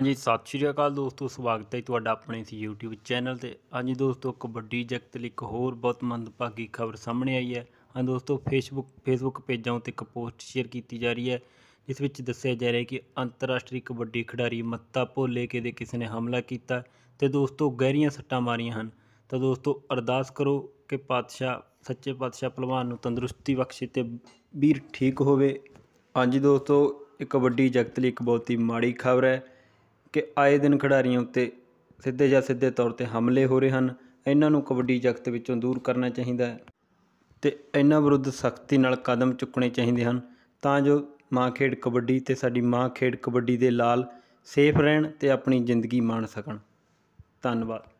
ਹਾਂਜੀ ਸਤਿ ਸ਼੍ਰੀ ਅਕਾਲ ਦੋਸਤੋ ਸਵਾਗਤ ਹੈ ਤੁਹਾਡਾ ਆਪਣੇ ਇਸ YouTube ਚੈਨਲ ਤੇ ਹਾਂਜੀ ਦੋਸਤੋ ਕਬੱਡੀ ਜਗਤ ਲਈ ਇੱਕ ਹੋਰ ਬਹੁਤ ਮੰਦਭਾਗੀ ਖਬਰ ਸਾਹਮਣੇ ਆਈ ਹੈ ਹਾਂ ਦੋਸਤੋ Facebook Facebook ਪੇਜਾਂ ਉੱਤੇ ਇੱਕ ਪੋਸਟ ਸ਼ੇਅਰ ਕੀਤੀ ਜਾ ਰਹੀ ਹੈ ਜਿਸ ਵਿੱਚ ਦੱਸਿਆ ਜਾ ਰਿਹਾ ਹੈ ਕਿ ਅੰਤਰਰਾਸ਼ਟਰੀ ਕਬੱਡੀ ਖਿਡਾਰੀ ਮੱਤਾ ਭੋਲੇ ਕੇ ਦੇ ਕਿਸੇ ਨੇ ਹਮਲਾ ਕੀਤਾ ਤੇ ਦੋਸਤੋ ਗਹਿਰੀਆਂ ਸੱਟਾਂ ਮਾਰੀਆਂ ਹਨ ਤਾਂ ਦੋਸਤੋ ਅਰਦਾਸ ਕਰੋ ਕਿ ਪਾਤਸ਼ਾਹ ਸੱਚੇ ਪਾਤਸ਼ਾਹ ਪਹਿਲਵਾਨ ਨੂੰ ਤੰਦਰੁਸਤੀ ਬਖਸ਼ੇ ਤੇ ਵੀਰ ਠੀਕ ਹੋਵੇ ਹਾਂਜੀ ਦੋਸਤੋ ਇਹ ਕਬੱਡੀ ਜਗਤ ਲਈ ਇੱਕ ਬਹੁਤ ਹੀ ਮਾੜੀ ਖਬਰ ਹੈ ਕਿ ਆਏ ਦਿਨ ਖਿਡਾਰੀਆਂ ਉੱਤੇ ਸਿੱਧੇ ਜਾਂ ਸਿੱਧੇ ਤੌਰ ਤੇ ਹਮਲੇ ਹੋ ਰਹੇ ਹਨ ਇਹਨਾਂ ਨੂੰ ਕਬੱਡੀ ਜਗਤ ਵਿੱਚੋਂ ਦੂਰ ਕਰਨਾ ਚਾਹੀਦਾ ਹੈ ਤੇ ਇਹਨਾਂ ਵਿਰੁੱਧ ਸਖਤੀ ਨਾਲ ਕਦਮ ਚੁੱਕਣੇ ਚਾਹੀਦੇ ਹਨ ਤਾਂ ਜੋ ਮਾਂ ਖੇਡ ਕਬੱਡੀ ਤੇ ਸਾਡੀ ਮਾਂ ਖੇਡ ਕਬੱਡੀ ਦੇ ਲਾਲ ਸੇਫ ਰਹਿਣ ਤੇ ਆਪਣੀ ਜ਼ਿੰਦਗੀ ਮਾਣ ਸਕਣ ਧੰਨਵਾਦ